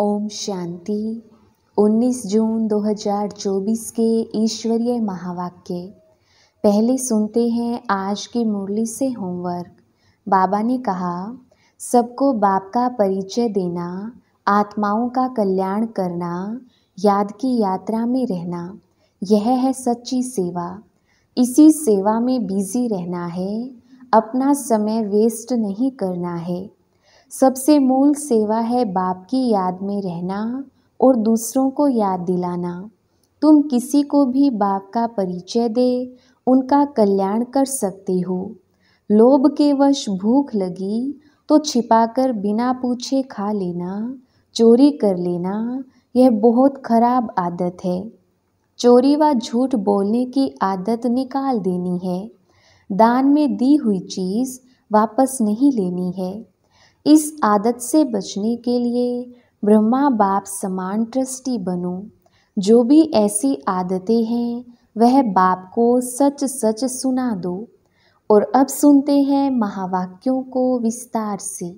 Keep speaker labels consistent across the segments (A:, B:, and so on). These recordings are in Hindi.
A: ओम शांति 19 जून 2024 के ईश्वरीय महावाक्य पहले सुनते हैं आज की मुरली से होमवर्क बाबा ने कहा सबको बाप का परिचय देना आत्माओं का कल्याण करना याद की यात्रा में रहना यह है सच्ची सेवा इसी सेवा में बिजी रहना है अपना समय वेस्ट नहीं करना है सबसे मूल सेवा है बाप की याद में रहना और दूसरों को याद दिलाना तुम किसी को भी बाप का परिचय दे उनका कल्याण कर सकते हो लोभ के वश भूख लगी तो छिपाकर बिना पूछे खा लेना चोरी कर लेना यह बहुत खराब आदत है चोरी व झूठ बोलने की आदत निकाल देनी है दान में दी हुई चीज़ वापस नहीं लेनी है इस आदत से बचने के लिए ब्रह्मा बाप समान ट्रस्टी बनो जो भी ऐसी आदतें हैं वह बाप को सच सच सुना दो और अब सुनते हैं महावाक्यों को विस्तार से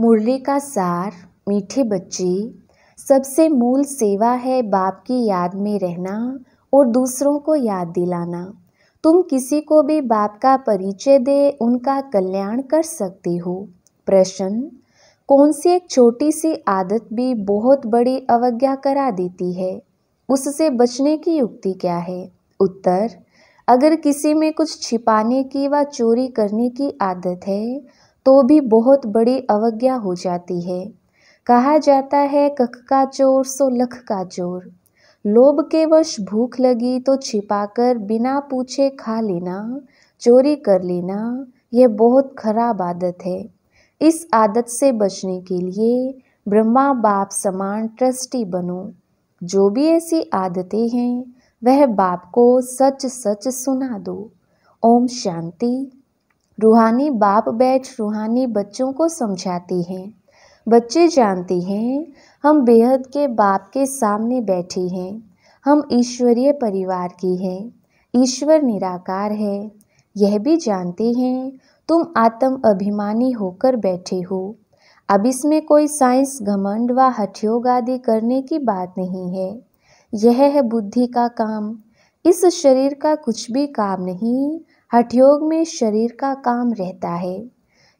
A: मुरली का सार मीठे बच्चे सबसे मूल सेवा है बाप की याद में रहना और दूसरों को याद दिलाना तुम किसी को भी बाप का परिचय दे उनका कल्याण कर सकते हो प्रश्न कौन सी एक छोटी सी आदत भी बहुत बड़ी अवज्ञा करा देती है उससे बचने की युक्ति क्या है उत्तर अगर किसी में कुछ छिपाने की व चोरी करने की आदत है तो भी बहुत बड़ी अवज्ञा हो जाती है कहा जाता है कख का चोर सो लख का चोर लोभ के वश भूख लगी तो छिपाकर बिना पूछे खा लेना चोरी कर लेना यह बहुत खराब आदत है इस आदत से बचने के लिए ब्रह्मा बाप समान ट्रस्टी बनो जो भी ऐसी आदतें हैं वह बाप को सच सच सुना दो ओम शांति रूहानी बाप बैठ रूहानी बच्चों को समझाती हैं बच्चे जानते हैं हम बेहद के बाप के सामने बैठे हैं हम ईश्वरीय परिवार के हैं ईश्वर निराकार है यह भी जानते हैं तुम आत्म अभिमानी होकर बैठे हो अब इसमें कोई साइंस घमंड व हठयोग आदि करने की बात नहीं है यह है बुद्धि का काम इस शरीर का कुछ भी काम नहीं हठयोग में शरीर का काम रहता है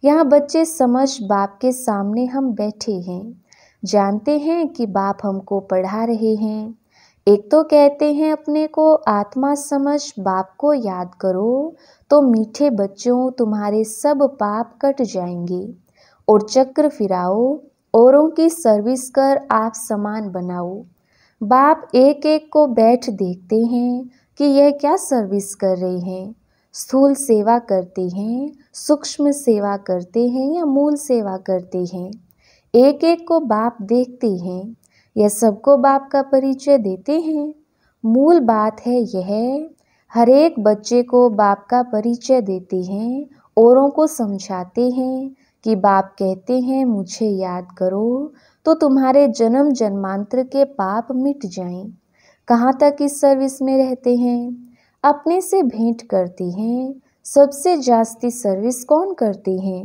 A: यहाँ बच्चे समझ बाप के सामने हम बैठे हैं जानते हैं कि बाप हमको पढ़ा रहे हैं एक तो कहते हैं अपने को आत्मा समझ बाप को याद करो तो मीठे बच्चों तुम्हारे सब पाप कट जाएंगे और चक्र फिराओ औरों की सर्विस कर आप समान बनाओ बाप एक एक को बैठ देखते हैं कि यह क्या सर्विस कर रहे हैं स्थूल सेवा करते हैं सूक्ष्म सेवा करते हैं या मूल सेवा करते हैं एक एक को बाप देखते हैं यह सबको बाप का परिचय देते हैं मूल बात है यह हर एक बच्चे को बाप का परिचय देते हैं औरों को समझाते हैं कि बाप कहते हैं मुझे याद करो तो तुम्हारे जन्म जन्मांतर के पाप मिट जाएं। कहाँ तक इस सर्विस में रहते हैं अपने से भेंट करते हैं सबसे जास्ती सर्विस कौन करते हैं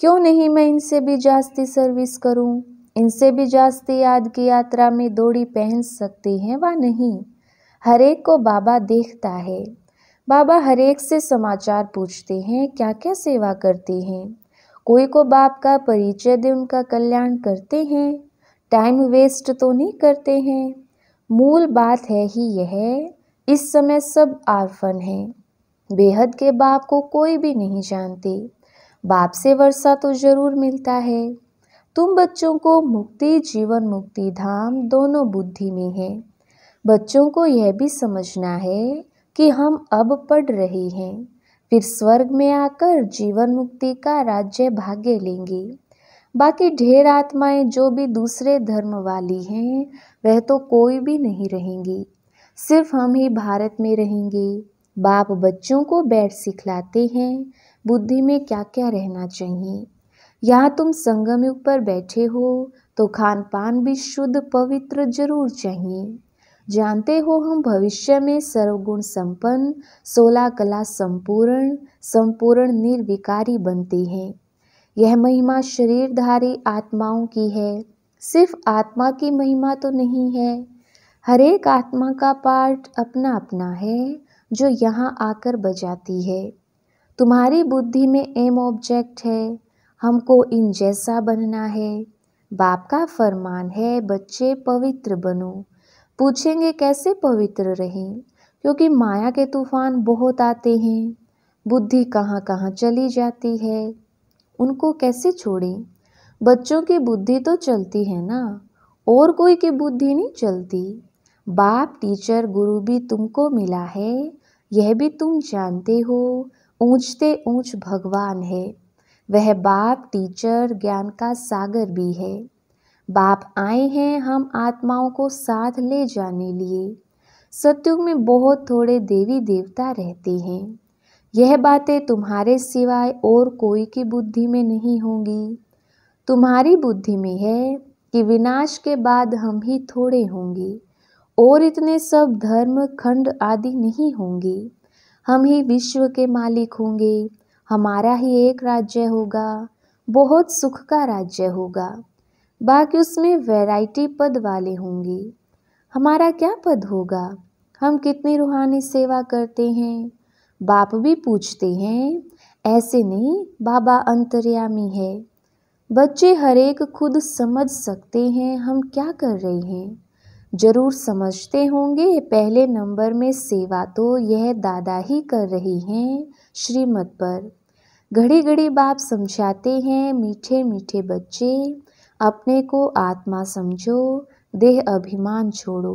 A: क्यों नहीं मैं इनसे भी जास्ती सर्विस करूं इनसे भी जास्ती याद की यात्रा में दौड़ी पहन सकते हैं व नहीं हरेक को बाबा देखता है बाबा हरेक से समाचार पूछते हैं क्या क्या सेवा करते हैं कोई को बाप का परिचय दे उनका कल्याण करते हैं टाइम वेस्ट तो नहीं करते हैं मूल बात है ही यह इस समय सब आर्फन हैं बेहद के बाप को कोई भी नहीं जानते बाप से वर्षा तो ज़रूर मिलता है तुम बच्चों को मुक्ति जीवन मुक्ति धाम दोनों बुद्धि में है बच्चों को यह भी समझना है कि हम अब पढ़ रहे हैं फिर स्वर्ग में आकर जीवन मुक्ति का राज्य भाग्य लेंगे बाकी ढेर आत्माएं जो भी दूसरे धर्म वाली हैं वह तो कोई भी नहीं रहेंगी सिर्फ हम ही भारत में रहेंगे बाप बच्चों को बैठ सिखलाते हैं बुद्धि में क्या क्या रहना चाहिए यहाँ तुम संगमयुग पर बैठे हो तो खान पान भी शुद्ध पवित्र जरूर चाहिए जानते हो हम भविष्य में सर्वगुण संपन्न सोलह कला संपूर्ण संपूर्ण निर्विकारी बनती हैं यह महिमा शरीरधारी आत्माओं की है सिर्फ आत्मा की महिमा तो नहीं है हरेक आत्मा का पार्ट अपना अपना है जो यहाँ आकर बजाती है तुम्हारी बुद्धि में एम ऑब्जेक्ट है हमको इन जैसा बनना है बाप का फरमान है बच्चे पवित्र बनो पूछेंगे कैसे पवित्र रहें क्योंकि माया के तूफान बहुत आते हैं बुद्धि कहाँ कहाँ चली जाती है उनको कैसे छोड़ें बच्चों की बुद्धि तो चलती है ना और कोई की बुद्धि नहीं चलती बाप टीचर गुरु भी तुमको मिला है यह भी तुम जानते हो ऊंचते ऊंच भगवान है वह बाप टीचर ज्ञान का सागर भी है बाप आए हैं हम आत्माओं को साथ ले जाने लिए सत्युग में बहुत थोड़े देवी देवता रहते हैं यह बातें तुम्हारे सिवाय और कोई की बुद्धि में नहीं होंगी तुम्हारी बुद्धि में है कि विनाश के बाद हम ही थोड़े होंगे और इतने सब धर्म खंड आदि नहीं होंगे हम ही विश्व के मालिक होंगे हमारा ही एक राज्य होगा बहुत सुख का राज्य होगा बाकी उसमें वैरायटी पद वाले होंगे हमारा क्या पद होगा हम कितनी रूहानी सेवा करते हैं बाप भी पूछते हैं ऐसे नहीं बाबा अंतर्यामी है बच्चे हरेक खुद समझ सकते हैं हम क्या कर रहे हैं जरूर समझते होंगे पहले नंबर में सेवा तो यह दादा ही कर रही हैं श्रीमत पर घड़ी घड़ी बाप समझाते हैं मीठे मीठे बच्चे अपने को आत्मा समझो देह अभिमान छोड़ो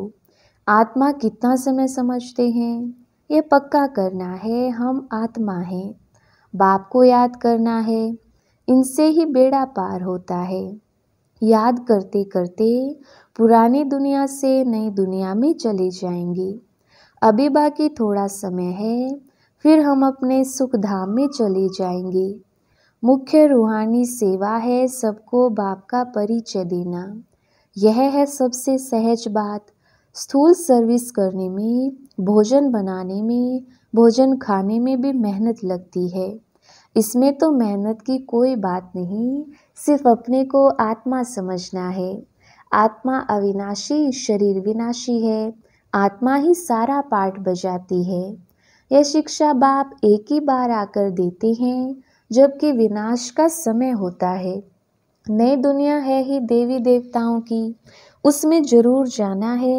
A: आत्मा कितना समय समझते हैं ये पक्का करना है हम आत्मा हैं बाप को याद करना है इनसे ही बेड़ा पार होता है याद करते करते पुरानी दुनिया से नई दुनिया में चले जाएंगे अभी बाकी थोड़ा समय है फिर हम अपने सुख धाम में चले जाएंगे मुख्य रूहानी सेवा है सबको बाप का परिचय देना यह है सबसे सहज बात स्थूल सर्विस करने में भोजन बनाने में भोजन खाने में भी मेहनत लगती है इसमें तो मेहनत की कोई बात नहीं सिर्फ अपने को आत्मा समझना है आत्मा अविनाशी शरीर विनाशी है आत्मा ही सारा पाठ बजाती है यह शिक्षा बाप एक ही बार आकर देते हैं जबकि विनाश का समय होता है नई दुनिया है ही देवी देवताओं की उसमें जरूर जाना है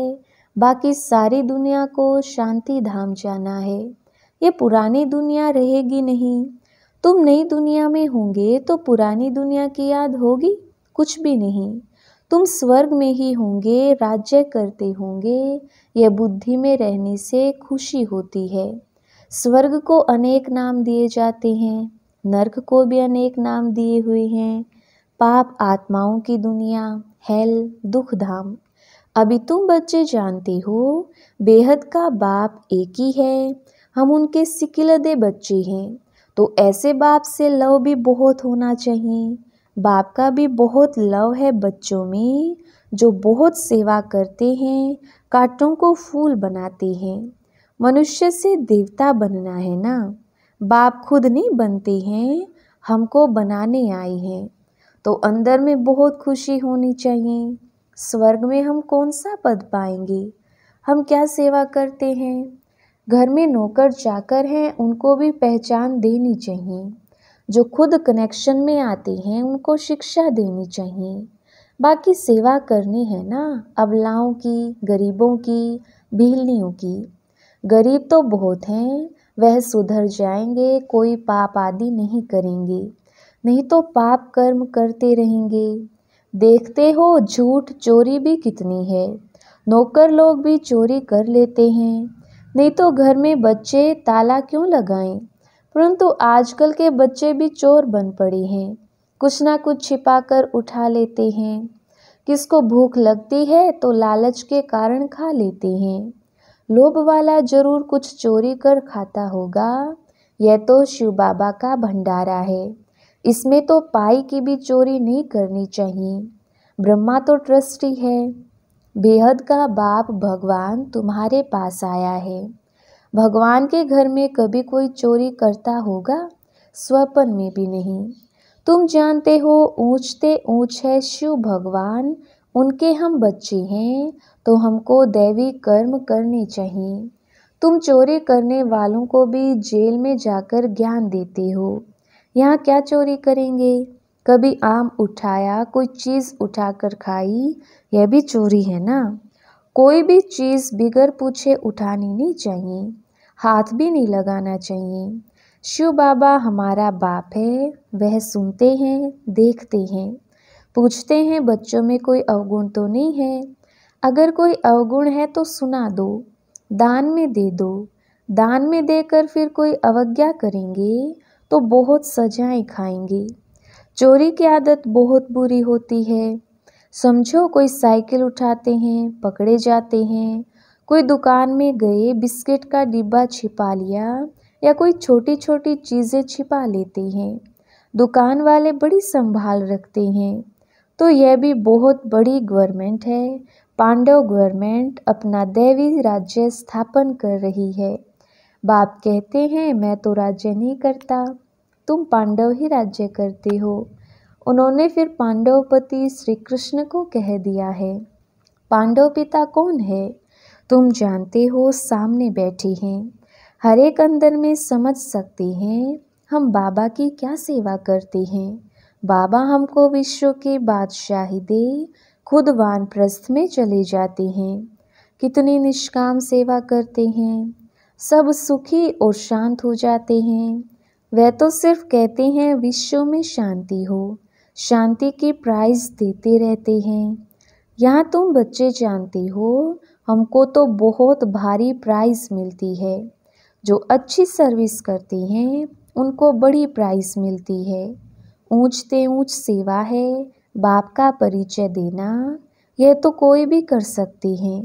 A: बाकी सारी दुनिया को शांति धाम जाना है ये पुरानी दुनिया रहेगी नहीं तुम नई दुनिया में होंगे तो पुरानी दुनिया की याद होगी कुछ भी नहीं तुम स्वर्ग में ही होंगे राज्य करते होंगे यह बुद्धि में रहने से खुशी होती है स्वर्ग को अनेक नाम दिए जाते हैं नर्क को भी अनेक नाम दिए हुए हैं पाप आत्माओं की दुनिया हेल दुख धाम अभी तुम बच्चे जानते हो बेहद का बाप एक ही है हम उनके सिकिलदे बच्चे हैं तो ऐसे बाप से लव भी बहुत होना चाहिए बाप का भी बहुत लव है बच्चों में जो बहुत सेवा करते हैं कांटों को फूल बनाते हैं मनुष्य से देवता बनना है ना बाप खुद नहीं बनते हैं हमको बनाने आए हैं तो अंदर में बहुत खुशी होनी चाहिए स्वर्ग में हम कौन सा पद पाएंगे हम क्या सेवा करते हैं घर में नौकर चाकर हैं उनको भी पहचान देनी चाहिए जो खुद कनेक्शन में आते हैं उनको शिक्षा देनी चाहिए बाकी सेवा करनी है ना अबलाओं की गरीबों की भीलनियों की गरीब तो बहुत हैं वह सुधर जाएंगे कोई पाप आदि नहीं करेंगे नहीं तो पाप कर्म करते रहेंगे देखते हो झूठ चोरी भी कितनी है नौकर लोग भी चोरी कर लेते हैं नहीं तो घर में बच्चे ताला क्यों लगाएं परंतु आजकल के बच्चे भी चोर बन पड़े हैं कुछ ना कुछ छिपा कर उठा लेते हैं किसको भूख लगती है तो लालच के कारण खा लेते हैं लोभ वाला जरूर कुछ चोरी कर खाता होगा यह तो शिव बाबा का भंडारा है इसमें तो पाई की भी चोरी नहीं करनी चाहिए ब्रह्मा तो ट्रस्टी है बेहद का बाप भगवान तुम्हारे पास आया है भगवान के घर में कभी कोई चोरी करता होगा स्वपन में भी नहीं तुम जानते हो ऊंचते ऊंच है शिव भगवान उनके हम बच्चे हैं तो हमको दैवी कर्म करने चाहिए तुम चोरी करने वालों को भी जेल में जाकर ज्ञान देते हो यहाँ क्या चोरी करेंगे कभी आम उठाया कोई चीज़ उठाकर खाई यह भी चोरी है ना कोई भी चीज़ बिगर पूछे उठानी नहीं चाहिए हाथ भी नहीं लगाना चाहिए शिव बाबा हमारा बाप है वह सुनते हैं देखते हैं पूछते हैं बच्चों में कोई अवगुण तो नहीं है अगर कोई अवगुण है तो सुना दो दान में दे दो दान में देकर फिर कोई अवज्ञा करेंगे तो बहुत सजाएं खाएंगे चोरी की आदत बहुत बुरी होती है समझो कोई साइकिल उठाते हैं पकड़े जाते हैं कोई दुकान में गए बिस्किट का डिब्बा छिपा लिया या कोई छोटी छोटी चीज़ें छिपा लेते हैं दुकान वाले बड़ी संभाल रखते हैं तो यह भी बहुत बड़ी गवर्नमेंट है पांडव गवर्नमेंट अपना दैवी राज्य स्थापन कर रही है बाप कहते हैं मैं तो राज्य नहीं करता तुम पांडव ही राज्य करते हो उन्होंने फिर पांडवपति श्री कृष्ण को कह दिया है पांडव पिता कौन है तुम जानते हो सामने बैठे हैं हर एक अंदर में समझ सकते हैं हम बाबा की क्या सेवा करते हैं बाबा हमको विश्व के बादशाही दे खुद वानप्रस्थ में चले जाते हैं कितनी निष्काम सेवा करते हैं सब सुखी और शांत हो जाते हैं वह तो सिर्फ कहते हैं विश्व में शांति हो शांति की प्राइज देते रहते हैं यहाँ तुम बच्चे जानते हो हमको तो बहुत भारी प्राइज मिलती है जो अच्छी सर्विस करते हैं उनको बड़ी प्राइस मिलती है ऊंचते ऊंच सेवा है बाप का परिचय देना यह तो कोई भी कर सकती है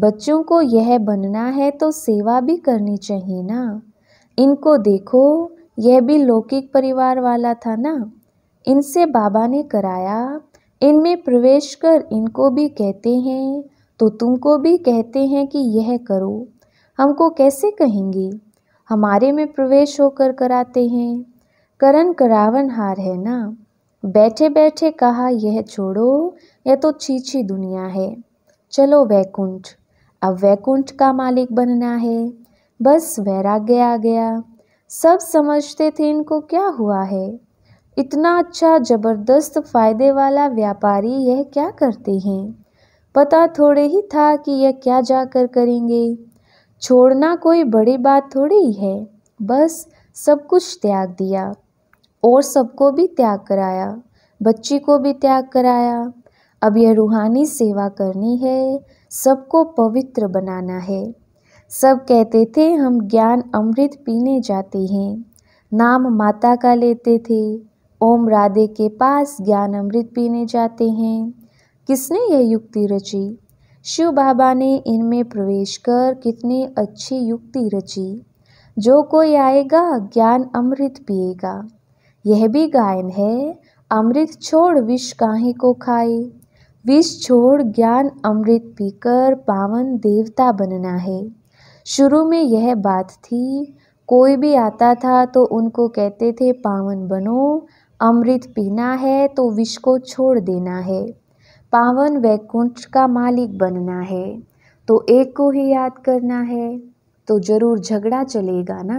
A: बच्चों को यह बनना है तो सेवा भी करनी चाहिए ना इनको देखो यह भी लौकिक परिवार वाला था ना इनसे बाबा ने कराया इनमें प्रवेश कर इनको भी कहते हैं तो तुमको भी कहते हैं कि यह करो हमको कैसे कहेंगे हमारे में प्रवेश होकर कराते हैं करण करावन हार है ना बैठे बैठे कहा यह छोड़ो यह तो छीछी दुनिया है चलो वैकुंठ अब वैकुंठ का मालिक बनना है बस वैराग्य आ गया सब समझते थे इनको क्या हुआ है इतना अच्छा जबरदस्त फायदे वाला व्यापारी यह क्या करते हैं पता थोड़े ही था कि यह क्या जाकर करेंगे छोड़ना कोई बड़ी बात थोड़ी है बस सब कुछ त्याग दिया और सबको भी त्याग कराया बच्ची को भी त्याग कराया अब यह रूहानी सेवा करनी है सबको पवित्र बनाना है सब कहते थे हम ज्ञान अमृत पीने जाते हैं नाम माता का लेते थे ओम राधे के पास ज्ञान अमृत पीने जाते हैं किसने यह युक्ति रची शिव बाबा ने इनमें प्रवेश कर कितनी अच्छी युक्ति रची जो कोई आएगा ज्ञान अमृत पिएगा यह भी गायन है अमृत छोड़ विष काहे को खाए विष छोड़ ज्ञान अमृत पीकर पावन देवता बनना है शुरू में यह बात थी कोई भी आता था तो उनको कहते थे पावन बनो अमृत पीना है तो विष को छोड़ देना है पावन वैकुंठ का मालिक बनना है तो एक को ही याद करना है तो ज़रूर झगड़ा चलेगा ना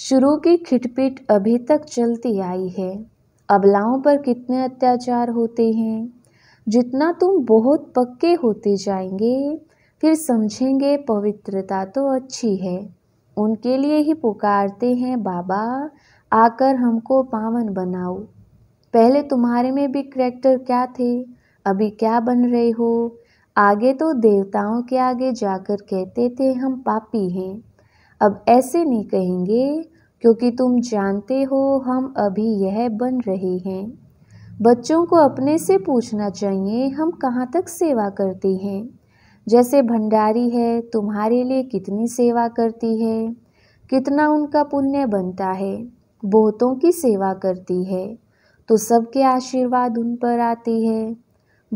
A: शुरू की खिटपिट अभी तक चलती आई है अबलाओं पर कितने अत्याचार होते हैं जितना तुम बहुत पक्के होते जाएंगे फिर समझेंगे पवित्रता तो अच्छी है उनके लिए ही पुकारते हैं बाबा आकर हमको पावन बनाओ पहले तुम्हारे में भी करेक्टर क्या थे अभी क्या बन रहे हो आगे तो देवताओं के आगे जाकर कहते थे हम पापी हैं अब ऐसे नहीं कहेंगे क्योंकि तुम जानते हो हम अभी यह बन रहे हैं बच्चों को अपने से पूछना चाहिए हम कहाँ तक सेवा करते हैं जैसे भंडारी है तुम्हारे लिए कितनी सेवा करती है कितना उनका पुण्य बनता है बहुतों की सेवा करती है तो सबके आशीर्वाद उन पर आते हैं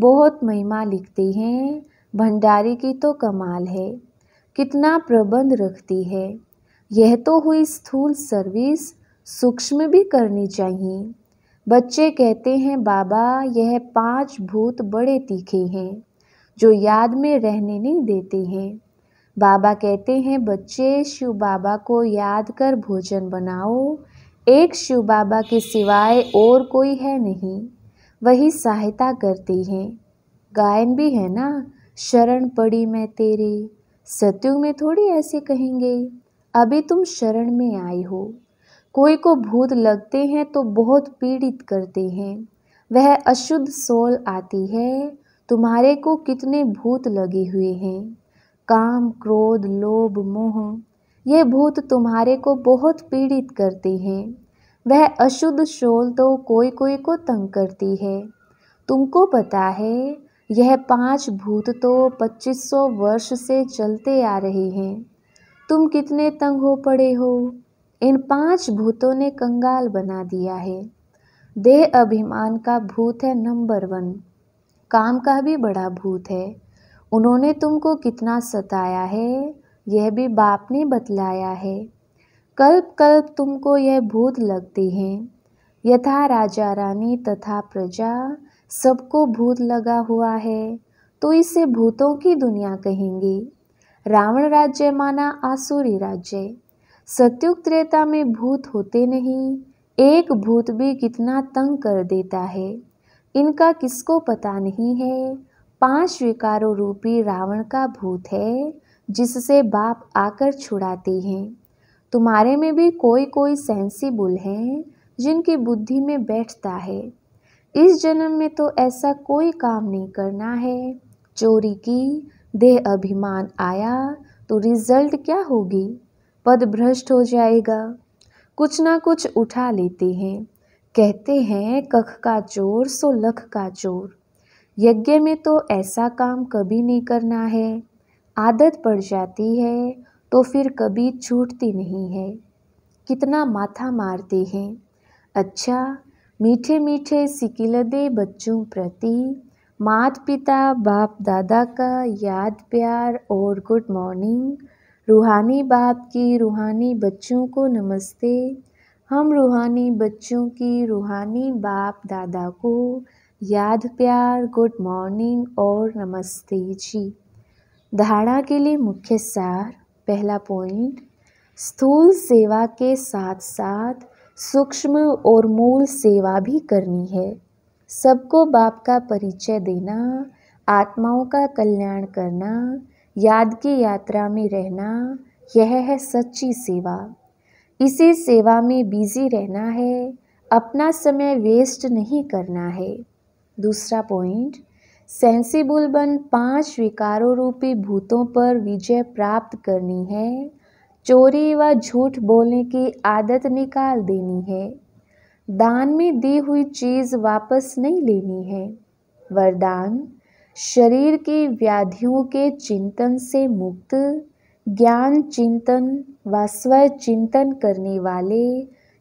A: बहुत महिमा लिखते हैं भंडारी की तो कमाल है कितना प्रबंध रखती है यह तो हुई स्थूल सर्विस सूक्ष्म भी करनी चाहिए बच्चे कहते हैं बाबा यह पांच भूत बड़े तीखे हैं जो याद में रहने नहीं देते हैं बाबा कहते हैं बच्चे शिव बाबा को याद कर भोजन बनाओ एक शिव बाबा के सिवाय और कोई है नहीं वही सहायता करती हैं गायन भी है ना शरण पड़ी मैं तेरे सत्युग में थोड़ी ऐसे कहेंगे अभी तुम शरण में आई हो कोई को भूत लगते हैं तो बहुत पीड़ित करते हैं वह अशुद्ध सोल आती है तुम्हारे को कितने भूत लगे हुए हैं काम क्रोध लोभ मोह ये भूत तुम्हारे को बहुत पीड़ित करते हैं वह अशुद्ध शोल तो कोई कोई को तंग करती है तुमको पता है यह पांच भूत तो पच्चीस सौ वर्ष से चलते आ रहे हैं तुम कितने तंग हो पड़े हो इन पांच भूतों ने कंगाल बना दिया है देह अभिमान का भूत है नंबर वन काम का भी बड़ा भूत है उन्होंने तुमको कितना सताया है यह भी बाप ने बतलाया है कल्प कल्प तुमको यह भूत लगते हैं यथा राजा रानी तथा प्रजा सबको भूत लगा हुआ है तो इसे भूतों की दुनिया कहेंगे रावण राज्य माना आसुरी राज्य सत्युग त्रेता में भूत होते नहीं एक भूत भी कितना तंग कर देता है इनका किसको पता नहीं है पांच विकारों रूपी रावण का भूत है जिससे बाप आकर छुड़ाते हैं तुम्हारे में भी कोई कोई सेंसिबुल हैं जिनकी बुद्धि में बैठता है इस जन्म में तो ऐसा कोई काम नहीं करना है चोरी की देह अभिमान आया तो रिजल्ट क्या होगी पद भ्रष्ट हो जाएगा कुछ ना कुछ उठा लेते हैं कहते हैं कख का चोर सो लख का चोर यज्ञ में तो ऐसा काम कभी नहीं करना है आदत पड़ जाती है तो फिर कभी छूटती नहीं है कितना माथा मारते हैं अच्छा मीठे मीठे सिकिलदे बच्चों प्रति मात पिता बाप दादा का याद प्यार और गुड मॉर्निंग रूहानी बाप की रूहानी बच्चों को नमस्ते हम रूहानी बच्चों की रूहानी बाप दादा को याद प्यार गुड मॉर्निंग और नमस्ते जी धारणा के लिए मुख्य सार पहला पॉइंट स्थूल सेवा के साथ साथ सूक्ष्म और मूल सेवा भी करनी है सबको बाप का परिचय देना आत्माओं का कल्याण करना याद की यात्रा में रहना यह है सच्ची सेवा इसी सेवा में बिजी रहना है अपना समय वेस्ट नहीं करना है दूसरा पॉइंट सेंसिबल बन पांच विकारों रूपी भूतों पर विजय प्राप्त करनी है चोरी व झूठ बोलने की आदत निकाल देनी है दान में दी हुई चीज़ वापस नहीं लेनी है वरदान शरीर की व्याधियों के चिंतन से मुक्त ज्ञान चिंतन व स्व चिंतन करने वाले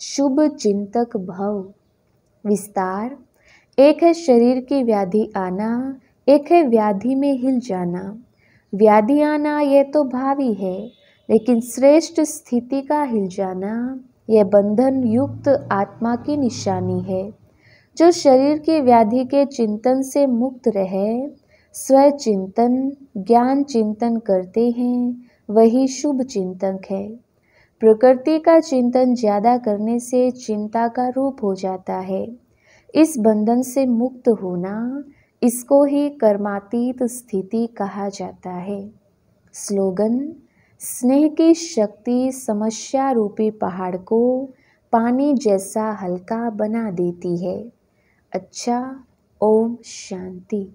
A: शुभ चिंतक भव विस्तार एक है शरीर की व्याधि आना एक है व्याधि में हिल जाना व्याधि आना यह तो भावी है लेकिन श्रेष्ठ स्थिति का हिल जाना यह बंधन युक्त आत्मा की निशानी है जो शरीर की व्याधि के चिंतन से मुक्त रहे स्वचिंतन ज्ञान चिंतन करते हैं वही शुभ चिंतक है प्रकृति का चिंतन ज्यादा करने से चिंता का रूप हो जाता है इस बंधन से मुक्त होना इसको ही कर्मातीत स्थिति कहा जाता है स्लोगन स्नेह की शक्ति समस्या रूपी पहाड़ को पानी जैसा हल्का बना देती है अच्छा ओम शांति